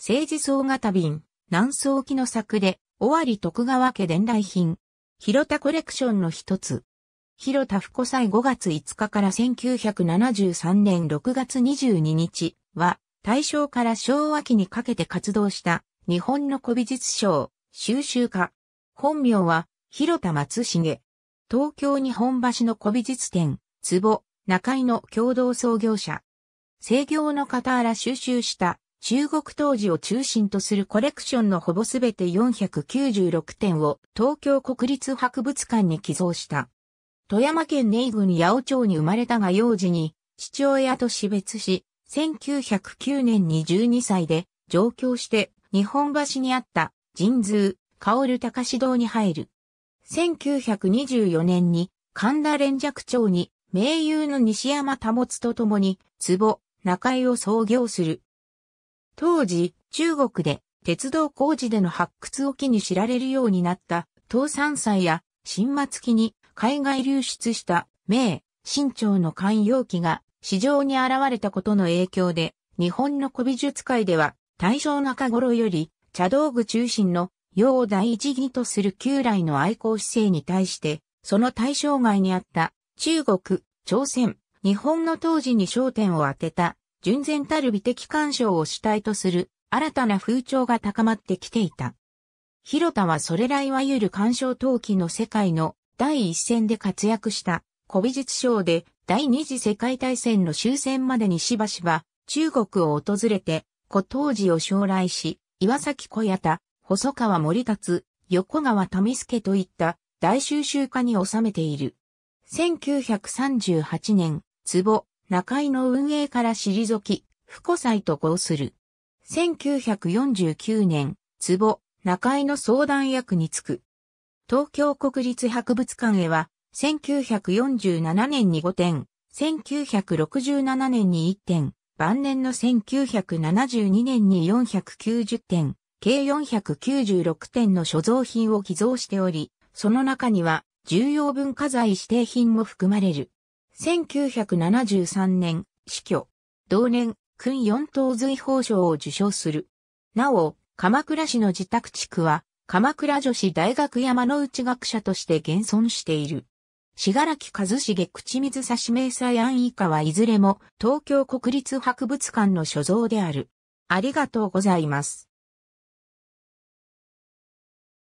政治総型便、南宋期の作で、尾張徳川家伝来品。広田コレクションの一つ。広田福祭5月5日から1973年6月22日は、大正から昭和期にかけて活動した日本の古美術賞、収集家。本名は、広田松重。東京日本橋の古美術展、壺、中井の共同創業者。制業の傍ら収集した中国当時を中心とするコレクションのほぼすべて496点を東京国立博物館に寄贈した。富山県根井郡八尾町に生まれたが幼児に父親と死別し、1909年に12歳で上京して日本橋にあった神通、薫高志堂に入る。1924年に神田連尺町に名優の西山保と共に壺、中井を創業する。当時、中国で鉄道工事での発掘を機に知られるようになった、東山祭や、新末期に海外流出した、明、清朝の官窯機が市場に現れたことの影響で、日本の古美術界では、大正中頃より、茶道具中心の窯を第一義とする旧来の愛好姿勢に対して、その対象外にあった、中国、朝鮮、日本の当時に焦点を当てた純然たる美的鑑賞を主体とする新たな風潮が高まってきていた。広田はそれらいわゆる鑑賞陶器の世界の第一線で活躍した古美術賞で第二次世界大戦の終戦までにしばしば中国を訪れて古当時を将来し、岩崎小屋田、細川森達、横川民助といった大収集家に収めている。1938年、壺、中井の運営から退き、不古祭と合する。1949年、壺、中井の相談役に就く。東京国立博物館へは、1947年に5点、1967年に1点、晩年の1972年に490点、計496点の所蔵品を寄贈しており、その中には重要文化財指定品も含まれる。1973年、死去。同年、君四等随法賞を受賞する。なお、鎌倉市の自宅地区は、鎌倉女子大学山の内学者として現存している。しがらき和重口水差し明細案以下はいずれも東京国立博物館の所蔵である。ありがとうございます。